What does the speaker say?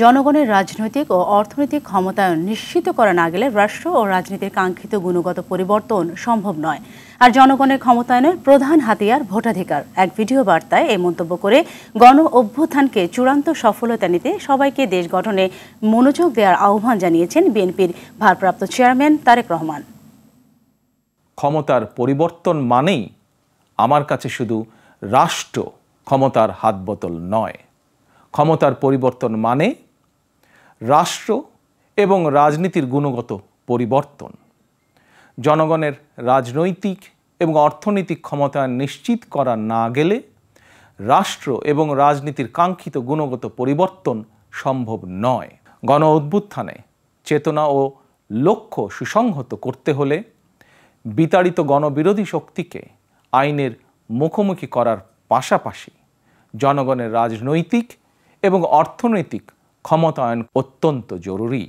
জনগণের রাজনৈতিক ও অর্থনৈতিক ক্ষমতায়ন নিশ্চিত করা না গেলে রাষ্ট্র ও রাজনীতির কাঙ্ক্ষিত গুণগত পরিবর্তন সম্ভব নয় আর জনগণের ক্ষমতায়নের প্রধান হাতিয়ার ভোটাধিকার এক ভিডিও বার্তায় এই মন্তব্য করে গণ অভ্যুত্থানকে চূড়ান্ত সফলতা নিতে সবাইকে দেশ গঠনে মনোযোগ দেওয়ার আহ্বান জানিয়েছেন বিএনপির ভারপ্রাপ্ত চেয়ারম্যান তারেক রহমান ক্ষমতার পরিবর্তন মানেই আমার কাছে শুধু রাষ্ট্র ক্ষমতার হাত বোতল নয় ক্ষমতার পরিবর্তন মানে রাষ্ট্র এবং রাজনীতির গুণগত পরিবর্তন জনগণের রাজনৈতিক এবং অর্থনৈতিক ক্ষমতা নিশ্চিত করা না গেলে রাষ্ট্র এবং রাজনীতির কাঙ্ক্ষিত গুণগত পরিবর্তন সম্ভব নয় গণ অভ্যুত্থানে চেতনা ও লক্ষ্য সুসংহত করতে হলে বিতাড়িত গণবিরোধী শক্তিকে আইনের মুখোমুখি করার পাশাপাশি জনগণের রাজনৈতিক এবং অর্থনৈতিক ক্ষমতায়ন অত্যন্ত জরুরি